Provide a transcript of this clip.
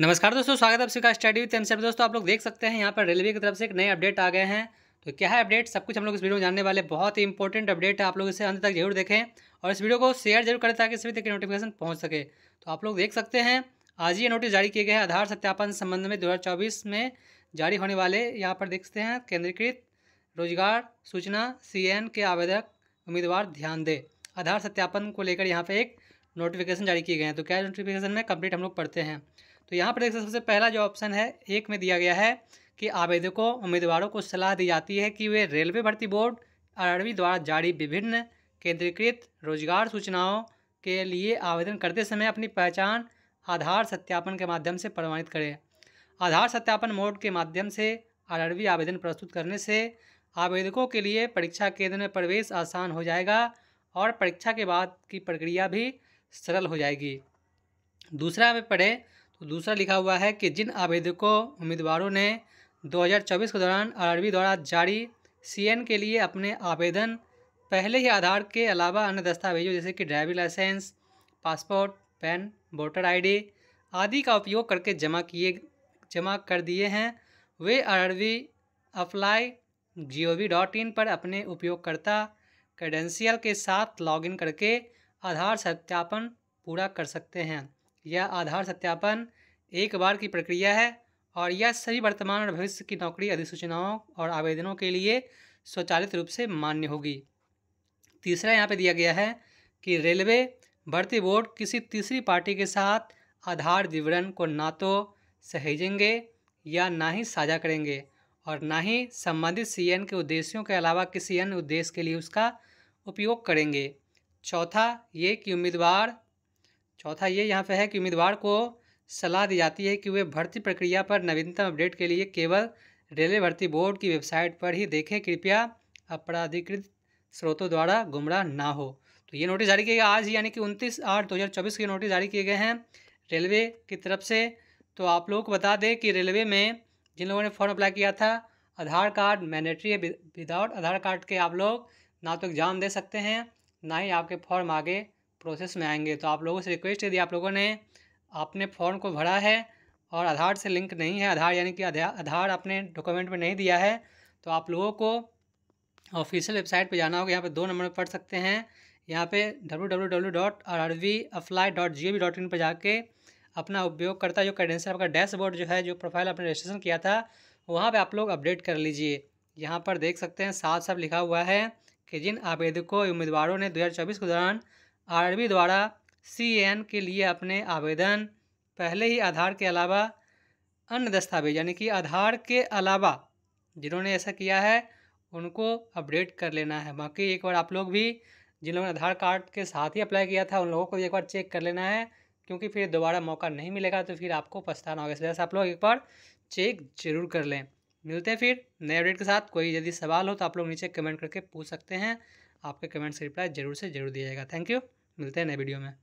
नमस्कार दोस्तों स्वागत है आप स्टडी विथ एमसीएफ दोस्तों आप लोग देख सकते हैं यहाँ पर रेलवे की तरफ से एक नए अपडेट आ गए हैं तो क्या है अपडेट सब कुछ हम लोग इस वीडियो में जानने वाले बहुत ही इंपॉर्टेंट अपडेट है आप लोग इसे अंत तक जरूर देखें और इस वीडियो को शेयर जरूर करें ताकि सभी तक नोटिफिकेशन पहुँच सके तो आप लोग देख सकते हैं आज ही ये नोटिस जारी किए गए हैं आधार सत्यापन संबंध में दो में जारी होने वाले यहाँ पर देखते हैं केंद्रीकृत रोजगार सूचना सी के आवेदक उम्मीदवार ध्यान दें आधार सत्यापन को लेकर यहाँ पर एक नोटिफिकेशन जारी किए गए हैं तो क्या नोटिफिकेशन में कंप्लीट हम लोग पढ़ते हैं तो यहाँ पर देख सकते सबसे पहला जो ऑप्शन है एक में दिया गया है कि आवेदकों उम्मीदवारों को सलाह दी जाती है कि वे रेलवे भर्ती बोर्ड अरवी द्वारा जारी विभिन्न केंद्रीकृत रोजगार सूचनाओं के लिए आवेदन करते समय अपनी पहचान आधार सत्यापन के माध्यम से प्रमाणित करें आधार सत्यापन मोड के माध्यम से आरआरबी आवेदन प्रस्तुत करने से आवेदकों के लिए परीक्षा केंद्र में प्रवेश आसान हो जाएगा और परीक्षा के बाद की प्रक्रिया भी सरल हो जाएगी दूसरा में पढ़ें दूसरा लिखा हुआ है कि जिन आवेदकों उम्मीदवारों ने 2024 के दौरान आरबी द्वारा जारी सीएन के लिए अपने आवेदन पहले ही आधार के अलावा अन्य दस्तावेजों जैसे कि driving licence passport PAN voter ID आदि का उपयोग करके जमा किए जमा कर दिए हैं वे आरबी apply G O V dot in पर अपने उपयोगकर्ता क्रेडेंशियल के साथ लॉगिन करके आधार सत्यापन पूरा कर सकते हैं यह आधार सत्यापन एक बार की प्रक्रिया है और यह सभी वर्तमान और भविष्य की नौकरी अधिसूचनाओं और आवेदनों के लिए स्वचालित रूप से मान्य होगी तीसरा यहाँ पे दिया गया है कि रेलवे भर्ती बोर्ड किसी तीसरी पार्टी के साथ आधार विवरण को ना तो सहेजेंगे या ना ही साझा करेंगे और ना ही संबंधित सी के उद्देश्यों के अलावा किसी अन्य उद्देश्य के लिए उसका उपयोग करेंगे चौथा ये कि उम्मीदवार चौथा ये यहाँ पे है कि उम्मीदवार को सलाह दी जाती है कि वे भर्ती प्रक्रिया पर नवीनतम अपडेट के लिए केवल रेलवे भर्ती बोर्ड की वेबसाइट पर ही देखें कृपया अपराधिकृत स्रोतों द्वारा गुमराह ना हो तो ये नोटिस जारी किए गए आज यानी कि उनतीस आठ दो हज़ार चौबीस के नोटिस जारी किए गए हैं रेलवे की तरफ से तो आप लोगों को बता दें कि रेलवे में जिन लोगों ने फॉर्म अप्लाई किया था आधार कार्ड मैंडेटरी है विदाउट आधार कार्ड के आप लोग ना तो एग्ज़ाम दे सकते हैं ना ही आपके फॉर्म आगे प्रोसेस में आएंगे तो आप लोगों से रिक्वेस्ट यदि आप लोगों ने अपने फॉर्म को भरा है और आधार से लिंक नहीं है आधार यानी कि आधार आपने डॉक्यूमेंट में नहीं दिया है तो आप लोगों को ऑफिशियल वेबसाइट पर जाना होगा यहाँ पर दो नंबर पढ़ सकते हैं यहाँ पे इन पर जाके अपना उपयोगकर्ता जो कैडेंसर आपका डैशबोर्ड जो है जो प्रोफाइल आपने रजिस्ट्रेशन किया था वहाँ पे आप लोग अपडेट कर लीजिए यहाँ पर देख सकते हैं साफ साफ लिखा हुआ है कि जिन आवेदकों उम्मीदवारों ने 2024 के दौरान आरबी द्वारा सीएन के लिए अपने आवेदन पहले ही आधार के अलावा अन्य दस्तावेज यानी कि आधार के अलावा जिन्होंने ऐसा किया है उनको अपडेट कर लेना है बाकी एक बार आप लोग भी जिन लोगों ने आधार कार्ड के साथ ही अप्लाई किया था उन लोगों को भी एक बार चेक कर लेना है क्योंकि फिर दोबारा मौका नहीं मिलेगा तो फिर आपको पछताना होगा इस वजह से आप लोग एक बार चेक जरूर कर लें मिलते हैं फिर नए अपडेट के साथ कोई यदि सवाल हो तो आप लोग नीचे कमेंट करके पूछ सकते हैं आपके कमेंट्स रिप्लाई जरूर से जरूर दिया जाएगा थैंक यू मिलते हैं नए वीडियो में